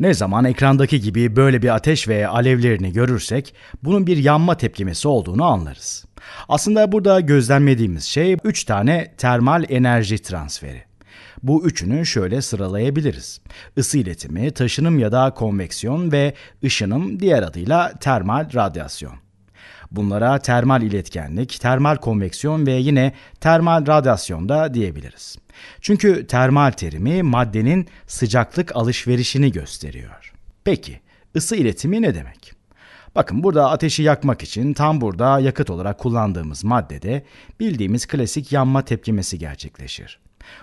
Ne zaman ekrandaki gibi böyle bir ateş ve alevlerini görürsek bunun bir yanma tepkimesi olduğunu anlarız. Aslında burada gözlemlediğimiz şey 3 tane termal enerji transferi. Bu üçünü şöyle sıralayabiliriz. Isı iletimi, taşınım ya da konveksiyon ve ışınım diğer adıyla termal radyasyon. Bunlara termal iletkenlik, termal konveksiyon ve yine termal radyasyon da diyebiliriz. Çünkü termal terimi maddenin sıcaklık alışverişini gösteriyor. Peki ısı iletimi ne demek? Bakın burada ateşi yakmak için tam burada yakıt olarak kullandığımız maddede bildiğimiz klasik yanma tepkimesi gerçekleşir.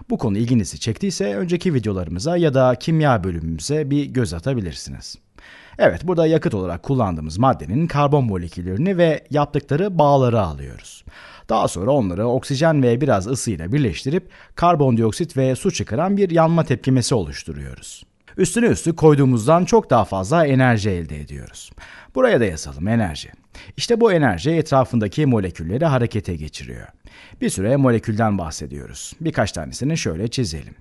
Bu konu ilginizi çektiyse önceki videolarımıza ya da kimya bölümümüze bir göz atabilirsiniz. Evet, burada yakıt olarak kullandığımız maddenin karbon moleküllerini ve yaptıkları bağları alıyoruz. Daha sonra onları oksijen ve biraz ısıyla birleştirip karbondioksit ve su çıkaran bir yanma tepkimesi oluşturuyoruz. Üstüne üstü koyduğumuzdan çok daha fazla enerji elde ediyoruz. Buraya da yazalım enerji. İşte bu enerji etrafındaki molekülleri harekete geçiriyor. Bir süre molekülden bahsediyoruz. Birkaç tanesini şöyle çizelim.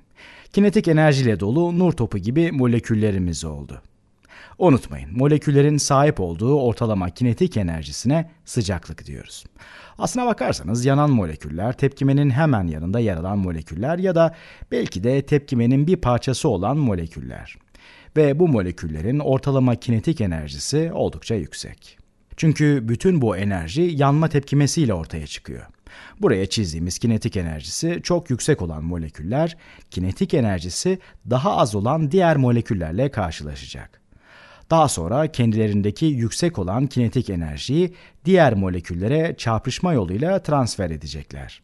Kinetik enerjiyle dolu nur topu gibi moleküllerimiz oldu. Unutmayın, moleküllerin sahip olduğu ortalama kinetik enerjisine sıcaklık diyoruz. Aslına bakarsanız yanan moleküller tepkimenin hemen yanında yer alan moleküller ya da belki de tepkimenin bir parçası olan moleküller. Ve bu moleküllerin ortalama kinetik enerjisi oldukça yüksek. Çünkü bütün bu enerji yanma tepkimesiyle ortaya çıkıyor. Buraya çizdiğimiz kinetik enerjisi çok yüksek olan moleküller, kinetik enerjisi daha az olan diğer moleküllerle karşılaşacak. Daha sonra kendilerindeki yüksek olan kinetik enerjiyi diğer moleküllere çarpışma yoluyla transfer edecekler.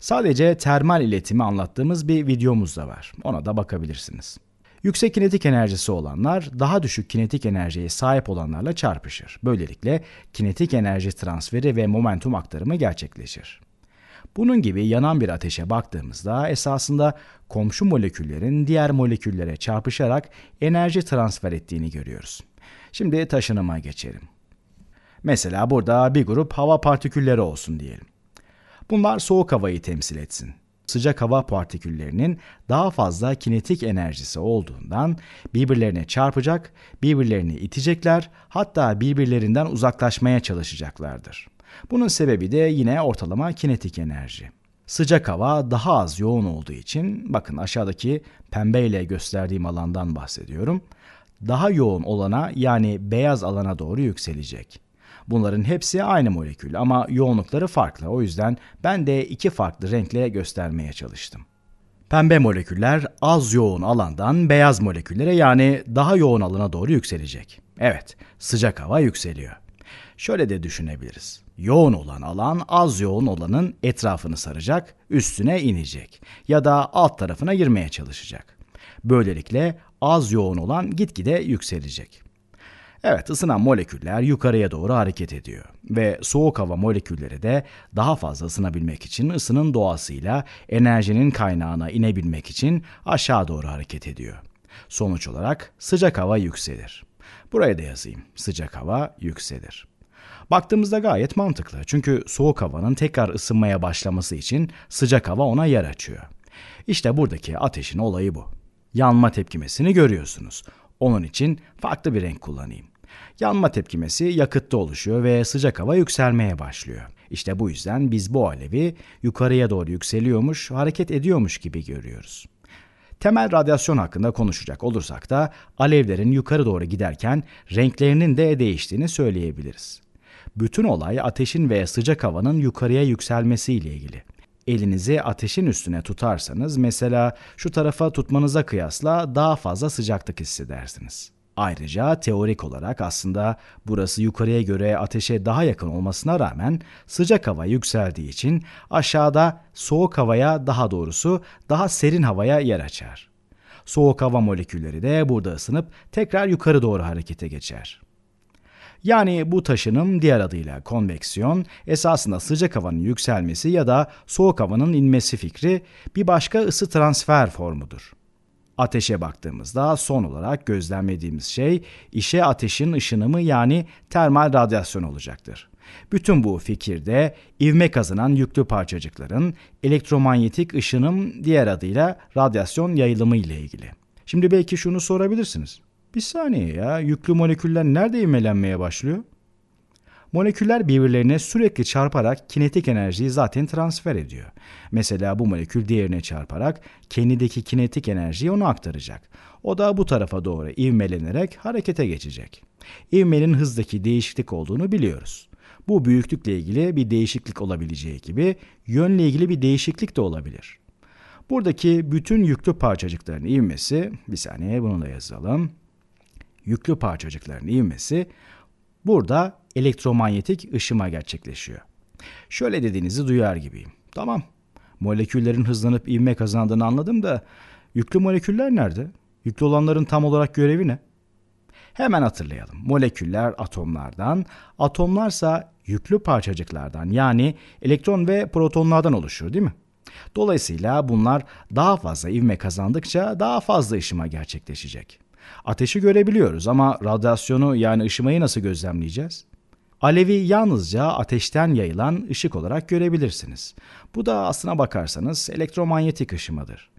Sadece termal iletimi anlattığımız bir videomuz da var. Ona da bakabilirsiniz. Yüksek kinetik enerjisi olanlar daha düşük kinetik enerjiye sahip olanlarla çarpışır. Böylelikle kinetik enerji transferi ve momentum aktarımı gerçekleşir. Bunun gibi yanan bir ateşe baktığımızda esasında komşu moleküllerin diğer moleküllere çarpışarak enerji transfer ettiğini görüyoruz. Şimdi taşınıma geçelim. Mesela burada bir grup hava partikülleri olsun diyelim. Bunlar soğuk havayı temsil etsin. Sıcak hava partiküllerinin daha fazla kinetik enerjisi olduğundan birbirlerine çarpacak, birbirlerini itecekler, hatta birbirlerinden uzaklaşmaya çalışacaklardır. Bunun sebebi de yine ortalama kinetik enerji. Sıcak hava daha az yoğun olduğu için bakın aşağıdaki pembe ile gösterdiğim alandan bahsediyorum. Daha yoğun olana yani beyaz alana doğru yükselecek. Bunların hepsi aynı molekül ama yoğunlukları farklı. O yüzden ben de iki farklı renkle göstermeye çalıştım. Pembe moleküller az yoğun alandan beyaz moleküllere yani daha yoğun alana doğru yükselecek. Evet, sıcak hava yükseliyor. Şöyle de düşünebiliriz. Yoğun olan alan az yoğun olanın etrafını saracak, üstüne inecek ya da alt tarafına girmeye çalışacak. Böylelikle az yoğun olan gitgide yükselecek. Evet ısınan moleküller yukarıya doğru hareket ediyor ve soğuk hava molekülleri de daha fazla ısınabilmek için ısının doğasıyla enerjinin kaynağına inebilmek için aşağı doğru hareket ediyor. Sonuç olarak sıcak hava yükselir. Buraya da yazayım. Sıcak hava yükselir. Baktığımızda gayet mantıklı. Çünkü soğuk havanın tekrar ısınmaya başlaması için sıcak hava ona yer açıyor. İşte buradaki ateşin olayı bu. Yanma tepkimesini görüyorsunuz. Onun için farklı bir renk kullanayım. Yanma tepkimesi yakıtta oluşuyor ve sıcak hava yükselmeye başlıyor. İşte bu yüzden biz bu alevi yukarıya doğru yükseliyormuş, hareket ediyormuş gibi görüyoruz. Temel radyasyon hakkında konuşacak olursak da alevlerin yukarı doğru giderken renklerinin de değiştiğini söyleyebiliriz. Bütün olay ateşin ve sıcak havanın yukarıya yükselmesiyle ilgili. Elinizi ateşin üstüne tutarsanız mesela şu tarafa tutmanıza kıyasla daha fazla sıcaklık hissedersiniz. Ayrıca teorik olarak aslında burası yukarıya göre ateşe daha yakın olmasına rağmen sıcak hava yükseldiği için aşağıda soğuk havaya daha doğrusu daha serin havaya yer açar. Soğuk hava molekülleri de burada ısınıp tekrar yukarı doğru harekete geçer. Yani bu taşınım diğer adıyla konveksiyon esasında sıcak havanın yükselmesi ya da soğuk havanın inmesi fikri bir başka ısı transfer formudur. Ateşe baktığımızda son olarak gözlemlediğimiz şey işe ateşin ışınımı yani termal radyasyon olacaktır. Bütün bu fikirde ivme kazanan yüklü parçacıkların elektromanyetik ışınım diğer adıyla radyasyon yayılımı ile ilgili. Şimdi belki şunu sorabilirsiniz. Bir saniye ya yüklü moleküller nerede ivmelenmeye başlıyor? Moleküller birbirlerine sürekli çarparak kinetik enerjiyi zaten transfer ediyor. Mesela bu molekül diğerine çarparak kendindeki kinetik enerjiyi ona aktaracak. O da bu tarafa doğru ivmelenerek harekete geçecek. İvmenin hızdaki değişiklik olduğunu biliyoruz. Bu büyüklükle ilgili bir değişiklik olabileceği gibi yönle ilgili bir değişiklik de olabilir. Buradaki bütün yüklü parçacıkların ivmesi, bir saniye bunu da yazalım. Yüklü parçacıkların ivmesi Burada elektromanyetik ışıma gerçekleşiyor. Şöyle dediğinizi duyar gibiyim. Tamam. Moleküllerin hızlanıp ivme kazandığını anladım da yüklü moleküller nerede? Yüklü olanların tam olarak görevi ne? Hemen hatırlayalım. Moleküller atomlardan, atomlarsa yüklü parçacıklardan yani elektron ve protonlardan oluşur değil mi? Dolayısıyla bunlar daha fazla ivme kazandıkça daha fazla ışıma gerçekleşecek. Ateşi görebiliyoruz ama radyasyonu yani ışımayı nasıl gözlemleyeceğiz? Alevi yalnızca ateşten yayılan ışık olarak görebilirsiniz. Bu da aslına bakarsanız elektromanyetik ışımadır.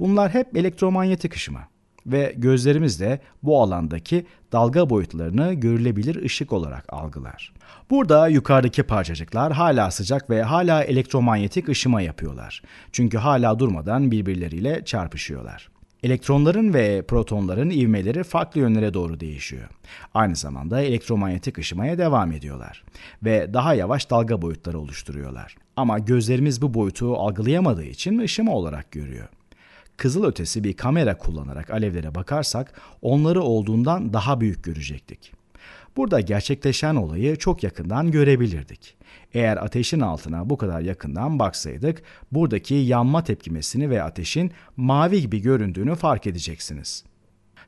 Bunlar hep elektromanyetik ışıma ve gözlerimiz de bu alandaki dalga boyutlarını görülebilir ışık olarak algılar. Burada yukarıdaki parçacıklar hala sıcak ve hala elektromanyetik ışıma yapıyorlar. Çünkü hala durmadan birbirleriyle çarpışıyorlar. Elektronların ve protonların ivmeleri farklı yönlere doğru değişiyor. Aynı zamanda elektromanyetik ışımaya devam ediyorlar ve daha yavaş dalga boyutları oluşturuyorlar. Ama gözlerimiz bu boyutu algılayamadığı için ışıma olarak görüyor kızılötesi bir kamera kullanarak alevlere bakarsak onları olduğundan daha büyük görecektik. Burada gerçekleşen olayı çok yakından görebilirdik. Eğer ateşin altına bu kadar yakından baksaydık, buradaki yanma tepkimesini ve ateşin mavi gibi göründüğünü fark edeceksiniz.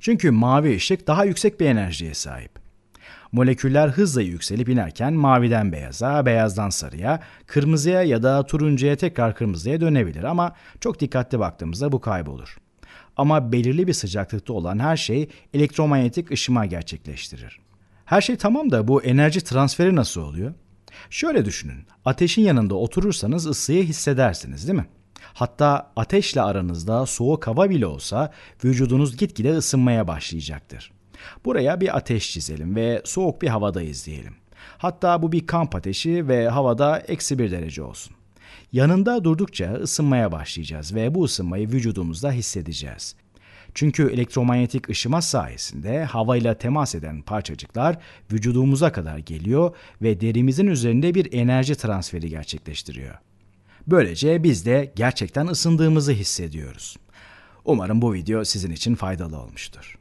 Çünkü mavi ışık daha yüksek bir enerjiye sahip. Moleküller hızla yükselip inerken maviden beyaza, beyazdan sarıya, kırmızıya ya da turuncuya tekrar kırmızıya dönebilir ama çok dikkatli baktığımızda bu kaybolur. Ama belirli bir sıcaklıkta olan her şey elektromanyetik ışıma gerçekleştirir. Her şey tamam da bu enerji transferi nasıl oluyor? Şöyle düşünün. Ateşin yanında oturursanız ısıyı hissedersiniz değil mi? Hatta ateşle aranızda soğuk hava bile olsa vücudunuz gitgide ısınmaya başlayacaktır. Buraya bir ateş çizelim ve soğuk bir havadayız diyelim. Hatta bu bir kamp ateşi ve havada eksi bir derece olsun. Yanında durdukça ısınmaya başlayacağız ve bu ısınmayı vücudumuzda hissedeceğiz. Çünkü elektromanyetik ışıma sayesinde havayla temas eden parçacıklar vücudumuza kadar geliyor ve derimizin üzerinde bir enerji transferi gerçekleştiriyor. Böylece biz de gerçekten ısındığımızı hissediyoruz. Umarım bu video sizin için faydalı olmuştur.